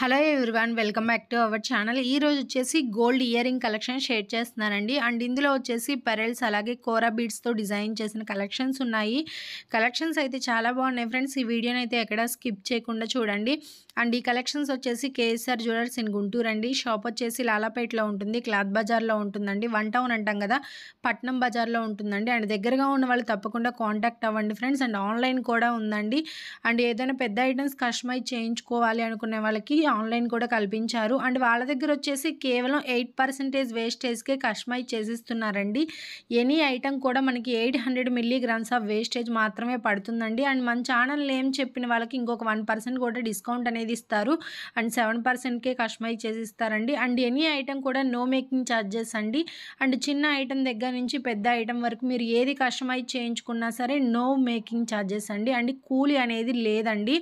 hello everyone welcome back to our channel ఈరోజు వచ్చేసి gold earring collection share చేస్తున్నానండి and ఇందులో వచ్చేసి పెరల్స్ అలాగే కోరా బీడ్స్తో డిజైన్ చేసిన కలెక్షన్స్ ఉన్నాయి కలెక్షన్స్ అయితే చాలా బాగున్నాయి ఫ్రెండ్స్ ఈ వీడియోని అయితే ఎక్కడ స్కిప్ చేయకుండా చూడండి అండ్ ఈ కలెక్షన్స్ వచ్చేసి కేఎస్ఆర్ జ్యువెలర్స్ ఇన్ గుంటూరు అండి షాప్ వచ్చేసి లాలాపేటలో ఉంటుంది క్లాత్ బజార్లో ఉంటుందండి వన్ టౌన్ అంటాం కదా పట్నం బజార్లో ఉంటుందండి అండ్ దగ్గరగా ఉన్న వాళ్ళు తప్పకుండా కాంటాక్ట్ అవ్వండి ఫ్రెండ్స్ అండ్ ఆన్లైన్ కూడా ఉందండి అండ్ ఏదైనా పెద్ద ఐటమ్స్ కస్టమైజ్ చేయించుకోవాలి అనుకునే వాళ్ళకి ఆన్లైన్ కూడా కల్పించారు అండ్ వాళ్ళ దగ్గర వచ్చేసి కేవలం ఎయిట్ పర్సెంటేజ్ వేస్టేజ్కే కస్టమైజ్ చేసిస్తున్నారండి ఎనీ ఐటమ్ కూడా మనకి eight hundred milligrams of wastage మాత్రమే పడుతుందండి అండ్ మన ఛానల్ ఏం చెప్పిన వాళ్ళకి ఇంకొక వన్ పర్సెంట్ కూడా డిస్కౌంట్ అనేది ఇస్తారు అండ్ సెవెన్ పర్సెంట్కే కస్టమైజ్ చేసిస్తారండి అండ్ ఎనీ ఐటమ్ కూడా నో మేకింగ్ ఛార్జెస్ అండి అండ్ చిన్న ఐటమ్ దగ్గర నుంచి పెద్ద ఐటమ్ వరకు మీరు ఏది కస్టమైజ్ చేయించుకున్నా సరే నో మేకింగ్ ఛార్జెస్ అండి అండ్ కూలీ అనేది లేదండి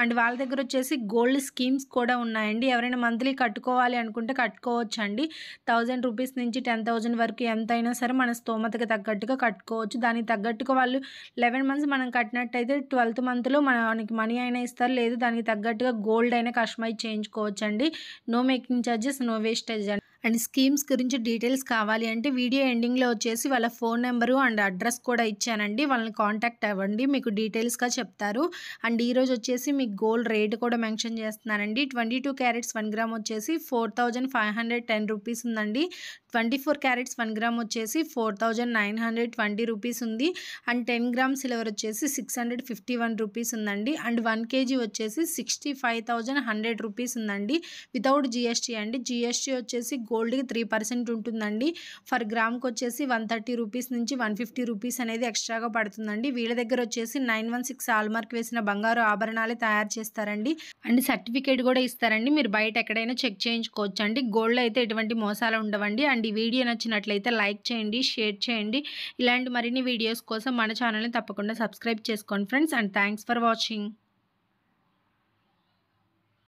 అండ్ వాళ్ళ దగ్గర వచ్చేసి గోల్డ్ స్కీమ్స్ కూడా కూడా ఉన్నాయండి ఎవరైనా మంత్లీ కట్టుకోవాలి అనుకుంటే కట్టుకోవచ్చు అండి థౌజండ్ రూపీస్ నుంచి టెన్ థౌజండ్ వరకు ఎంతైనా సరే మన స్తోమతకి తగ్గట్టుగా కట్టుకోవచ్చు దానికి తగ్గట్టుగా వాళ్ళు లెవెన్ మంత్స్ మనం కట్టినట్టయితే ట్వెల్త్ మంత్లో మనకి మనీ అయినా ఇస్తారు లేదు దానికి తగ్గట్టుగా గోల్డ్ అయినా కస్టమైజ్ చేయించుకోవచ్చు అండి no making charges no wastage అండి అండ్ స్కీమ్స్ గురించి డీటెయిల్స్ కావాలి అంటే వీడియో ఎండింగ్లో వచ్చేసి వాళ్ళ ఫోన్ నెంబరు అండ్ అడ్రస్ కూడా ఇచ్చానండి వాళ్ళని కాంటాక్ట్ అవ్వండి మీకు డీటెయిల్స్గా చెప్తారు అండ్ ఈరోజు వచ్చేసి మీకు గోల్డ్ రేట్ కూడా మెన్షన్ చేస్తున్నానండి twenty two carats one gram వచ్చేసి four thousand five hundred ten rupees ఉందండి twenty four carats one gram వచ్చేసి four thousand nine hundred twenty rupees ఉంది అండ్ టెన్ గ్రామ్ సిల్వర్ వచ్చేసి six hundred fifty one rupees ఉందండి and one KG వచ్చేసి sixty five thousand hundred rupees ఉందండి without GST అండి GST వచ్చేసి gold గోల్డ్కి three percent ఉంటుందండి ఫర్ గ్రామ్కి వచ్చేసి వన్ థర్టీ రూపీస్ నుంచి వన్ ఫిఫ్టీ రూపీస్ అనేది ఎక్స్ట్రాగా పడుతుందండి వీళ్ళ దగ్గర వచ్చేసి నైన్ వన్ సిక్స్ ఆల్మార్క్ వేసిన బంగారు ఆభరణాలే తయారు చేస్తారండి అండ్ సర్టిఫికేట్ కూడా ఇస్తారండి మీరు బయట ఎక్కడైనా చెక్ చేయించుకోవచ్చు అండి గోల్డ్ అయితే ఎటువంటి మోసాలు ఉండవండి అండ్ ఈ వీడియో నచ్చినట్లయితే లైక్ చేయండి షేర్ చేయండి ఇలాంటి మరిన్ని వీడియోస్ కోసం మన ఛానల్ని తప్పకుండా సబ్స్క్రైబ్ చేసుకోండి friends and thanks for watching